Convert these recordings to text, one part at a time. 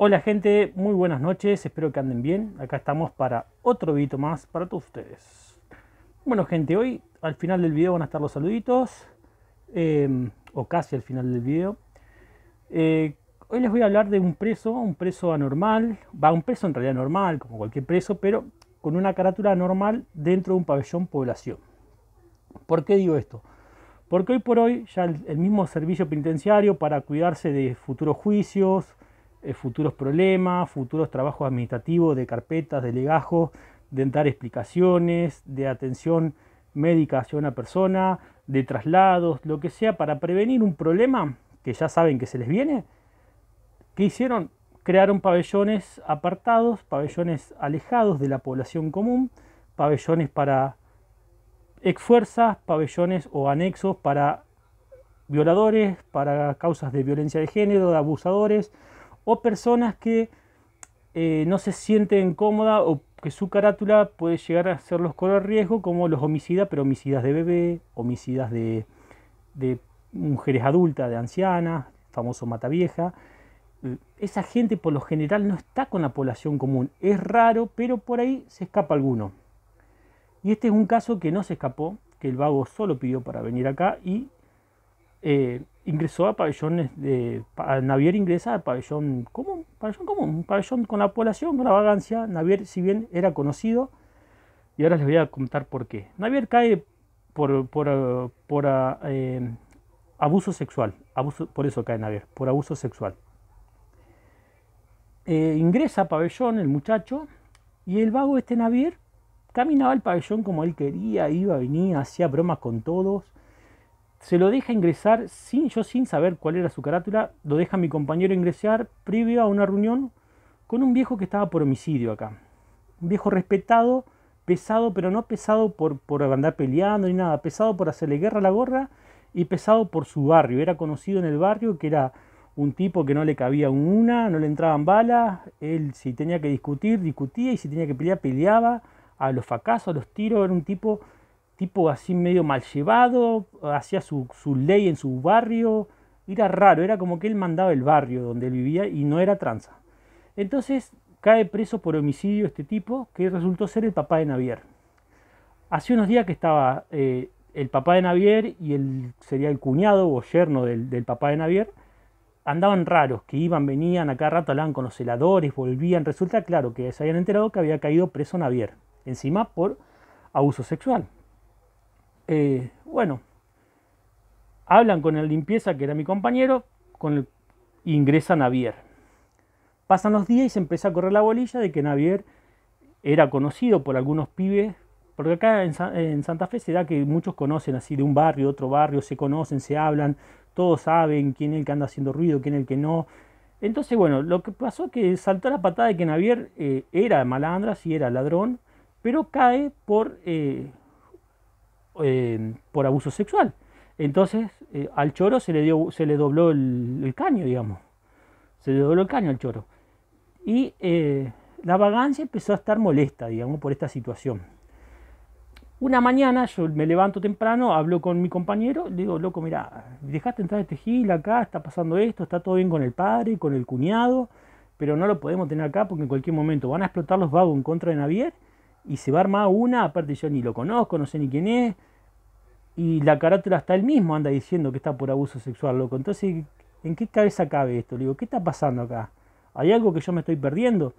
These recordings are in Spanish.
Hola gente, muy buenas noches, espero que anden bien. Acá estamos para otro video más para todos ustedes. Bueno gente, hoy al final del video van a estar los saluditos, em, o casi al final del video. Eh, hoy les voy a hablar de un preso, un preso anormal, va un preso en realidad normal, como cualquier preso, pero con una carátula normal dentro de un pabellón población. ¿Por qué digo esto? Porque hoy por hoy ya el mismo servicio penitenciario para cuidarse de futuros juicios, eh, futuros problemas, futuros trabajos administrativos de carpetas, de legajos, de dar explicaciones, de atención médica hacia una persona, de traslados, lo que sea, para prevenir un problema que ya saben que se les viene. ¿Qué hicieron? Crearon pabellones apartados, pabellones alejados de la población común, pabellones para exfuerzas, pabellones o anexos para violadores, para causas de violencia de género, de abusadores, o personas que eh, no se sienten cómodas o que su carátula puede llegar a ser los color riesgo, como los homicidas, pero homicidas de bebé, homicidas de, mujeres adultas, de ancianas, famoso matavieja. Esa gente por lo general no está con la población común. Es raro, pero por ahí se escapa alguno. Y este es un caso que no se escapó, que el vago solo pidió para venir acá y eh, ingresó a pabellones, de, Navier ingresa al pabellón común, pabellón común, un pabellón con la población, con la vagancia. Navier, si bien era conocido, y ahora les voy a contar por qué. Navier cae por, por, por eh, abuso sexual, por eso cae Navier, por abuso sexual. Eh, ingresa a pabellón el muchacho y el vago este Navier caminaba al pabellón como él quería, iba, venía, hacía bromas con todos se lo deja ingresar sin yo sin saber cuál era su carátula, lo deja mi compañero ingresar previo a una reunión con un viejo que estaba por homicidio acá. Un viejo respetado, pesado, pero no pesado por, por andar peleando ni nada, pesado por hacerle guerra a la gorra y pesado por su barrio. Era conocido en el barrio que era un tipo que no le cabía una, no le entraban balas, él si tenía que discutir, discutía y si tenía que pelear, peleaba, a los fracasos, a los tiros, era un tipo tipo así medio mal llevado, hacía su, ley en su barrio, era raro, era como que él mandaba el barrio donde él vivía y no era tranza. Entonces cae preso por homicidio este tipo, que resultó ser el papá de Navier. Hace unos días que estaba eh, el papá de Navier y el, sería el cuñado o yerno del, del papá de Navier, andaban raros, que iban, venían, acá rato hablaban con los celadores, volvían. Resulta claro que se habían enterado que había caído preso Navier, encima por abuso sexual. Eh, bueno, hablan con el limpieza, que era mi compañero, con el, ingresa Navier. Pasan los días y se empieza a correr la bolilla de que Navier era conocido por algunos pibes, porque acá en, Santa Fe se da que muchos conocen así de un barrio, otro barrio, se conocen, se hablan, todos saben quién es el que anda haciendo ruido, quién es el que no. Entonces, bueno, lo que pasó es que saltó la patada de que Navier eh, era malandra, y era ladrón, pero cae por eh, eh, por abuso sexual. Entonces eh, al choro se le, dio, se le dobló el, caño, digamos. Se le dobló el caño al choro. Y eh, la vagancia empezó a estar molesta, digamos, por esta situación. Una mañana yo me levanto temprano, hablo con mi compañero, le digo, loco, mira, dejaste entrar este gil acá, está pasando esto, está todo bien con el padre, con el cuñado, pero no lo podemos tener acá porque en cualquier momento van a explotar los vagos en contra de Navier y se va a armar una, aparte yo ni lo conozco, no sé ni quién es, y la carátula hasta él mismo anda diciendo que está por abuso sexual, loco. Entonces, ¿en qué cabeza cabe esto? Le digo, ¿qué está pasando acá? ¿Hay algo que yo me estoy perdiendo?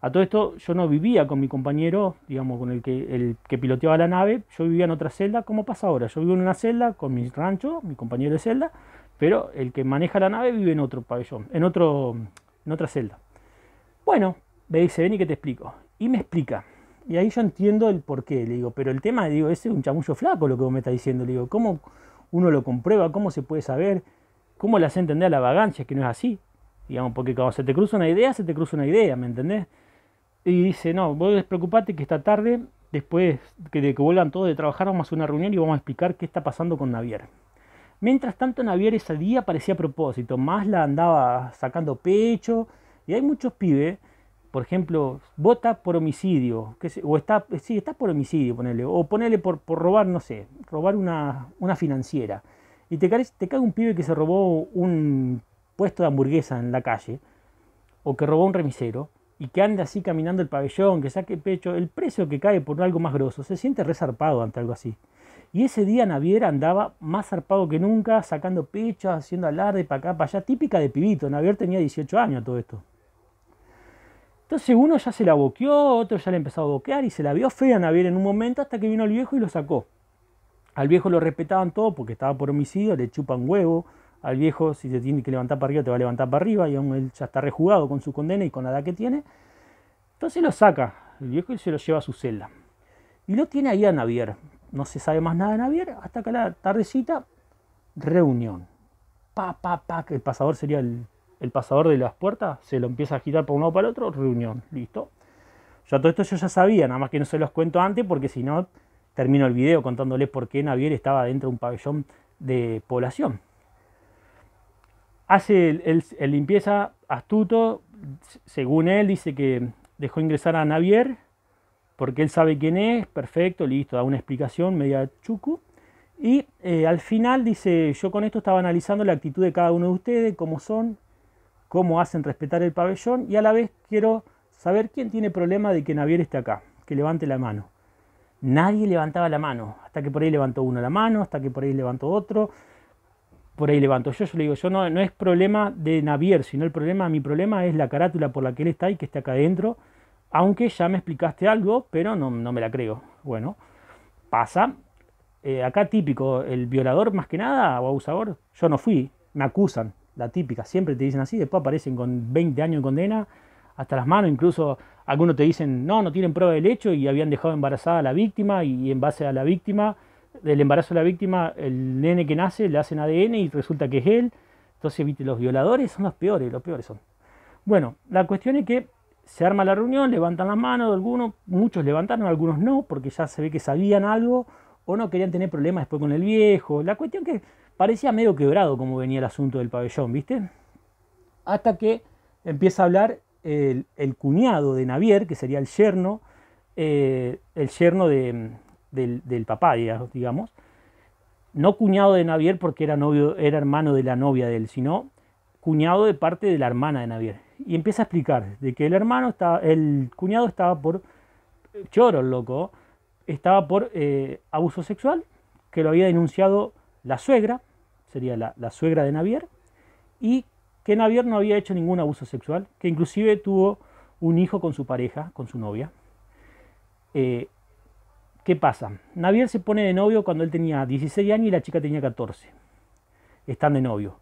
A todo esto yo no vivía con mi compañero, digamos, con el que, piloteaba la nave, yo vivía en otra celda, como pasa ahora. Yo vivo en una celda con mi rancho, mi compañero de celda, pero el que maneja la nave vive en otro pabellón, en, otro, en otra celda. Bueno, me dice, y que te explico. Y me explica. Y ahí yo entiendo el porqué, le digo, pero el tema, digo, ese es un chamullo flaco lo que vos me estás diciendo, le digo, ¿cómo uno lo comprueba? ¿Cómo se puede saber? ¿Cómo le hace entender a la vagancia que no es así? Digamos, porque cuando se te cruza una idea, se te cruza una idea, ¿me entendés? Y dice, no, vos despreocupate que esta tarde, después que de que vuelvan todos de trabajar, vamos a hacer una reunión y vamos a explicar qué está pasando con Navier. Mientras tanto, Navier ese día parecía a propósito, más la andaba sacando pecho, y hay muchos pibes por ejemplo, vota por homicidio, que o está, sí, está por homicidio, ponele, o ponele por, por robar, no sé, robar una, financiera. Y te, te cae un pibe que se robó un puesto de hamburguesa en la calle, o que robó un remisero, y que anda así caminando el pabellón, que saque pecho, el precio que cae por algo más grosso, se siente resarpado ante algo así. Y ese día Navier andaba más zarpado que nunca, sacando pecho, haciendo alarde para acá, para allá, típica de pibito. Navier tenía 18 años todo esto. Entonces uno ya se la boqueó, otro ya le empezó a boquear y se la vio fea Navier en un momento hasta que vino el viejo y lo sacó. Al viejo lo respetaban todo porque estaba por homicidio, le chupan huevo. Al viejo, si te tiene que levantar para arriba, te va a levantar para arriba. Y aún él ya está rejugado con su condena y con la edad que tiene. Entonces lo saca el viejo y se lo lleva a su celda. Y lo tiene ahí a Navier. No se sabe más nada de Navier hasta que a la tardecita, reunión. Pa, pa, pa, que el pasador sería el el pasador de las puertas, se lo empieza a girar por un lado para el otro, reunión, listo. Ya todo esto yo ya sabía, nada más que no se los cuento antes porque si no termino el video contándoles por qué Navier estaba dentro de un pabellón de población. Hace el, limpieza astuto, según él, dice que dejó ingresar a Navier porque él sabe quién es, perfecto, listo, da una explicación media chucu. Y eh, al final dice, yo con esto estaba analizando la actitud de cada uno de ustedes, cómo son, cómo hacen respetar el pabellón y a la vez quiero saber quién tiene problema de que Navier esté acá, que levante la mano. Nadie levantaba la mano, hasta que por ahí levantó uno la mano, hasta que por ahí levantó otro, por ahí levantó. yo, yo le digo, yo no, no es problema de Navier, sino el problema, mi problema es la carátula por la que él está y que está acá adentro, aunque ya me explicaste algo, pero no, me la creo. Bueno, pasa. Eh, acá típico, el violador más que nada o abusador, yo no fui, me acusan, la típica, siempre te dicen así, después aparecen con 20 años de condena hasta las manos, incluso algunos te dicen, no, no tienen prueba del hecho y habían dejado embarazada a la víctima y en base a la víctima, del embarazo de la víctima, el nene que nace le hacen ADN y resulta que es él. Entonces, viste, los violadores son los peores, los peores son. Bueno, la cuestión es que se arma la reunión, levantan las manos, algunos, muchos levantaron, algunos no, porque ya se ve que sabían algo o no querían tener problemas después con el viejo. La cuestión que Parecía medio quebrado como venía el asunto del pabellón, ¿viste? Hasta que empieza a hablar el, cuñado de Navier, que sería el yerno, eh, el yerno del, papá, digamos. No cuñado de Navier porque era, novio, era hermano de la novia de él, sino cuñado de parte de la hermana de Navier. Y empieza a explicar de que el hermano estaba, el cuñado estaba por eh, choro, loco, estaba por eh, abuso sexual, que lo había denunciado la suegra, sería la, suegra de Navier, y que Navier no había hecho ningún abuso sexual, que inclusive tuvo un hijo con su pareja, con su novia. Eh, ¿Qué pasa? Navier se pone de novio cuando él tenía 16 años y la chica tenía 14. Están de novio.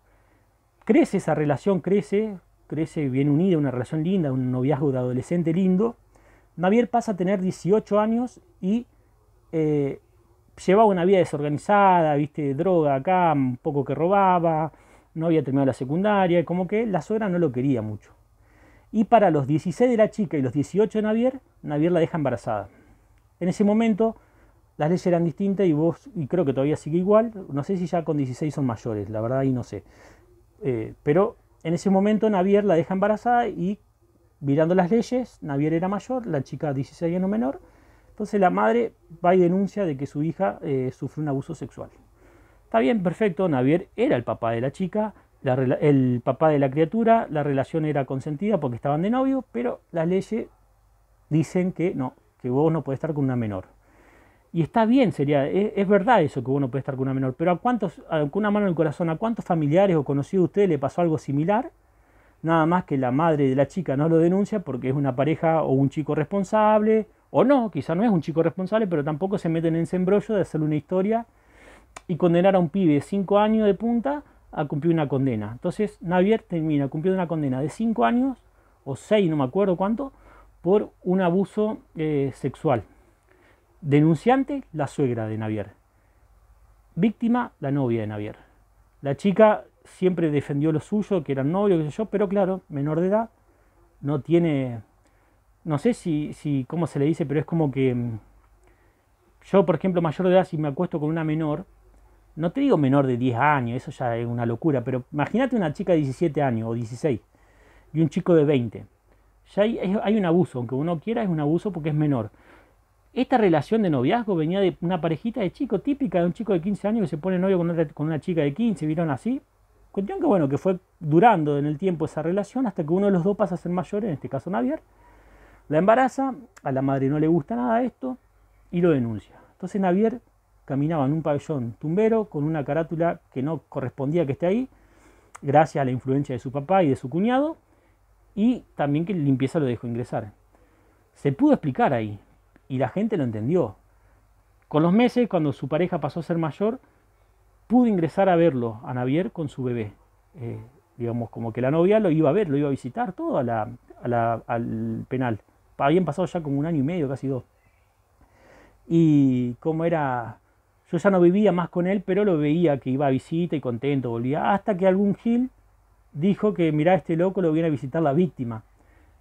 Crece esa relación, crece, crece bien unida, una relación linda, un noviazgo de adolescente lindo. Navier pasa a tener 18 años y eh, llevaba una vida desorganizada, viste, droga acá, un poco que robaba, no había terminado la secundaria, como que la suegra no lo quería mucho. Y para los 16 de la chica y los 18 de Navier, Navier la deja embarazada. En ese momento las leyes eran distintas y vos, y creo que todavía sigue igual, no sé si ya con 16 son mayores, la verdad ahí no sé. Eh, pero en ese momento Navier la deja embarazada y mirando las leyes, Navier era mayor, la chica 16 no menor, entonces la madre va y denuncia de que su hija eh, sufre un abuso sexual. Está bien, perfecto, Navier era el papá de la chica, el papá de la criatura, la relación era consentida porque estaban de novio, pero las leyes dicen que no, que vos no podés estar con una menor. Y está bien, sería, es, verdad eso que vos no podés estar con una menor, pero a cuántos, con una mano en el corazón, a cuántos familiares o conocidos de ustedes le pasó algo similar nada más que la madre de la chica no lo denuncia porque es una pareja o un chico responsable o no, quizá no es un chico responsable, pero tampoco se meten en ese embrollo de hacer una historia y condenar a un pibe de 5 años de punta a cumplir una condena. Entonces Navier termina cumpliendo una condena de 5 años o 6, no me acuerdo cuánto, por un abuso eh, sexual. Denunciante, la suegra de Navier. Víctima, la novia de Navier. La chica siempre defendió lo suyo, que era novio, qué sé yo, pero claro, menor de edad, no tiene no sé si, cómo se le dice, pero es como que mm, yo, por ejemplo, mayor de edad, si me acuesto con una menor, no te digo menor de 10 años, eso ya es una locura, pero imagínate una chica de 17 años o 16 y un chico de 20. Ya hay, hay, un abuso, aunque uno quiera, es un abuso porque es menor. Esta relación de noviazgo venía de una parejita de chico típica, de un chico de 15 años que se pone novio con, con una chica de 15, ¿vieron así? Cuestión que bueno, que fue durando en el tiempo esa relación hasta que uno de los dos pasa a ser mayor, en este caso Navier, la embaraza, a la madre no le gusta nada esto y lo denuncia. Entonces Navier caminaba en un pabellón tumbero con una carátula que no correspondía que esté ahí, gracias a la influencia de su papá y de su cuñado, y también que limpieza lo dejó ingresar. Se pudo explicar ahí y la gente lo entendió. Con los meses, cuando su pareja pasó a ser mayor, pudo ingresar a verlo a Navier con su bebé. Eh, digamos, como que la novia lo iba a ver, lo iba a visitar todo al penal habían pasado ya como un año y medio, casi dos. Y cómo era, yo ya no vivía más con él, pero lo veía que iba a visita y contento, volvía, hasta que algún Gil dijo que mirá, este loco lo viene a visitar la víctima.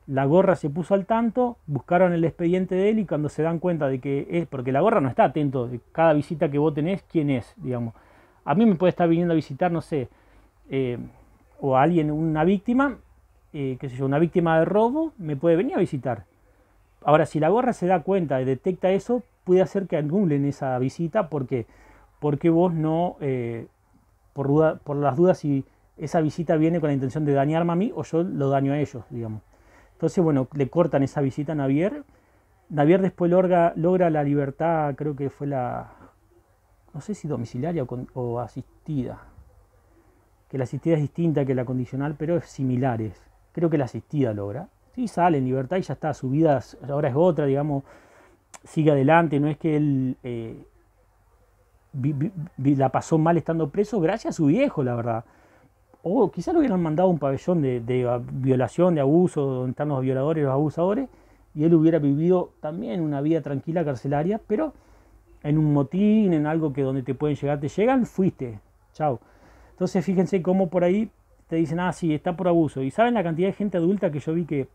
La gorra se puso al tanto, buscaron el expediente de él y cuando se dan cuenta de que es, porque la gorra no está atento cada visita que vos tenés, quién es, digamos. A mí me puede estar viniendo a visitar, no sé, eh, o alguien, una víctima, eh, qué sé yo, una víctima de robo, me puede venir a visitar. Ahora, si la gorra se da cuenta y detecta eso, puede hacer que anulen esa visita porque, porque vos no, eh, por, por las dudas, si esa visita viene con la intención de dañarme a mí o yo lo daño a ellos, digamos. Entonces, bueno, le cortan esa visita a Navier. Navier después logra, la libertad, creo que fue la, no sé si domiciliaria o asistida, que la asistida es distinta que la condicional, pero es similares. Creo que la asistida logra. Sí, sale en libertad y ya está, su vida ahora es otra, digamos, sigue adelante, no es que él eh, la pasó mal estando preso gracias a su viejo, la verdad. O quizás lo hubieran mandado a un pabellón de, violación, de abuso, donde están los violadores y los abusadores, y él hubiera vivido también una vida tranquila carcelaria, pero en un motín, en algo que donde te pueden llegar, te llegan, fuiste, chao. Entonces fíjense cómo por ahí te dicen, ah, sí, está por abuso. Y saben la cantidad de gente adulta que yo vi que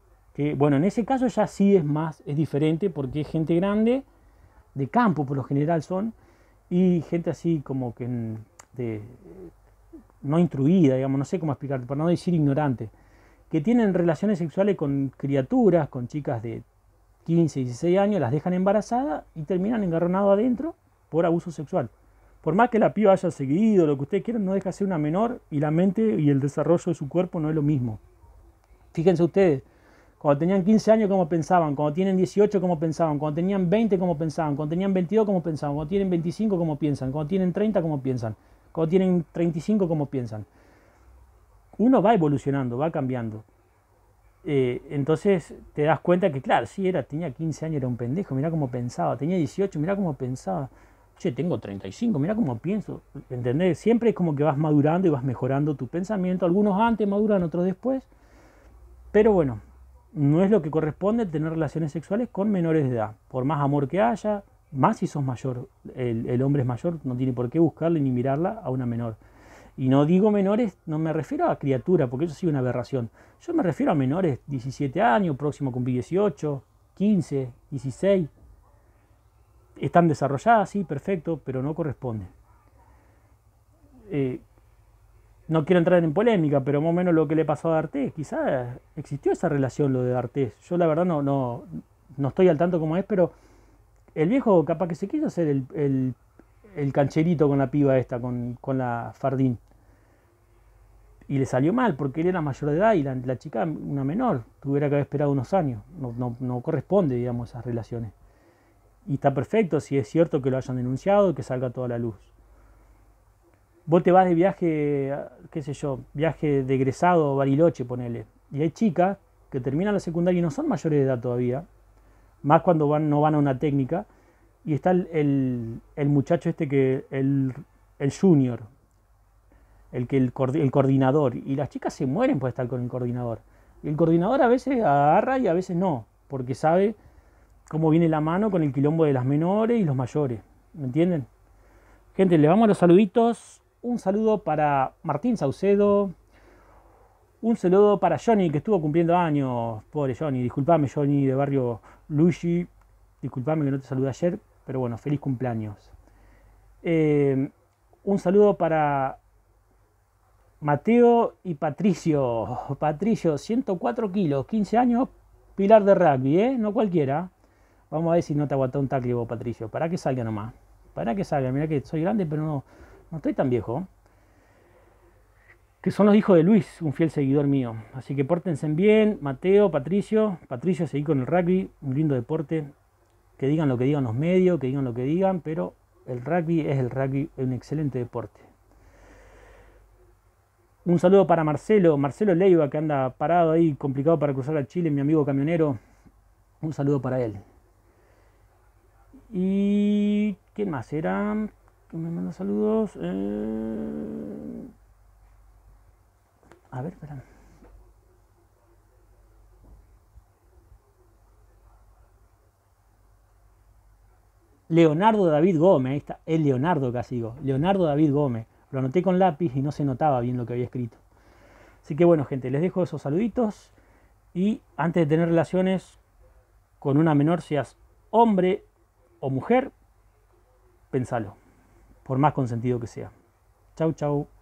bueno, en ese caso ya sí es más, es diferente porque es gente grande, de campo por lo general son, y gente así como que mm, no instruida, digamos, no sé cómo explicarte, para no decir ignorante, que tienen relaciones sexuales con criaturas, con chicas de 15, 16 años, las dejan embarazadas y terminan engarronado adentro por abuso sexual. Por más que la piba haya seguido lo que ustedes quieran, no deja de ser una menor y la mente y el desarrollo de su cuerpo no es lo mismo. Fíjense ustedes, cuando tenían 15 años, ¿cómo pensaban? Cuando tienen 18, ¿cómo pensaban? Cuando tenían 20, ¿cómo pensaban? Cuando tenían 22, ¿cómo pensaban? Cuando tienen 25, ¿cómo piensan? Cuando tienen 30, ¿cómo piensan? Cuando tienen 35, ¿cómo piensan? Uno va evolucionando, va cambiando. Eh, entonces te das cuenta que, claro, sí, era, tenía 15 años, era un pendejo, mira cómo pensaba. Tenía 18, mira cómo pensaba. Che, tengo 35, mira cómo pienso. ¿Entendés? Siempre es como que vas madurando y vas mejorando tu pensamiento. Algunos antes maduran, otros después. Pero bueno, no es lo que corresponde tener relaciones sexuales con menores de edad. Por más amor que haya, más si sos mayor, el, hombre es mayor, no tiene por qué buscarle ni mirarla a una menor. Y no digo menores, no me refiero a criatura, porque eso sí una aberración. Yo me refiero a menores, 17 años, próximo a cumplir 18, 15, 16. Están desarrolladas, sí, perfecto, pero no corresponde. Eh, no quiero entrar en polémica, pero más o menos lo que le pasó a D'Artés, quizás existió esa relación lo de D'Artés. Yo la verdad no, no, no estoy al tanto como es, pero el viejo capaz que se quiso hacer el, el, cancherito con la piba esta, con, con, la Fardín. Y le salió mal, porque él era mayor de edad y la, chica una menor. Tuviera que haber esperado unos años. No, no, no corresponde, digamos, esas relaciones. Y está perfecto si es cierto que lo hayan denunciado y que salga toda la luz vos te vas de viaje, qué sé yo, viaje de egresado, Bariloche, ponele. Y hay chicas que terminan la secundaria y no son mayores de edad todavía, más cuando van, no van a una técnica. Y está el, el, muchacho este que, el, el junior, el, que el, coordinador. Y las chicas se mueren por estar con el coordinador. Y el coordinador a veces agarra y a veces no, porque sabe cómo viene la mano con el quilombo de las menores y los mayores. ¿Me entienden? Gente, le vamos a los saluditos. Un saludo para Martín Saucedo. Un saludo para Johnny, que estuvo cumpliendo años. Pobre Johnny, disculpame Johnny de barrio Luigi. Disculpame que no te saludé ayer, pero bueno, feliz cumpleaños. Eh, un saludo para Mateo y Patricio. Patricio, 104 kilos, 15 años, pilar de rugby, ¿eh? No cualquiera. Vamos a ver si no te aguanta un tackle vos, Patricio. Para que salga nomás. Para que salga. Mira que soy grande, pero no, no estoy tan viejo, que son los hijos de Luis, un fiel seguidor mío. Así que pórtense bien, Mateo, Patricio, Patricio seguí con el rugby, un lindo deporte, que digan lo que digan los medios, que digan lo que digan, pero el rugby es el rugby, es un excelente deporte. Un saludo para Marcelo, Marcelo Leiva que anda parado ahí, complicado para cruzar a Chile, mi amigo camionero. Un saludo para él. ¿Y quién más era? me manda saludos. Eh. A ver, espera. Leonardo David Gómez, ahí está, es Leonardo que digo, Leonardo David Gómez. Lo anoté con lápiz y no se notaba bien lo que había escrito. Así que bueno, gente, les dejo esos saluditos. Y antes de tener relaciones con una menor, seas hombre o mujer, pensalo por más consentido que sea. Chau, chau.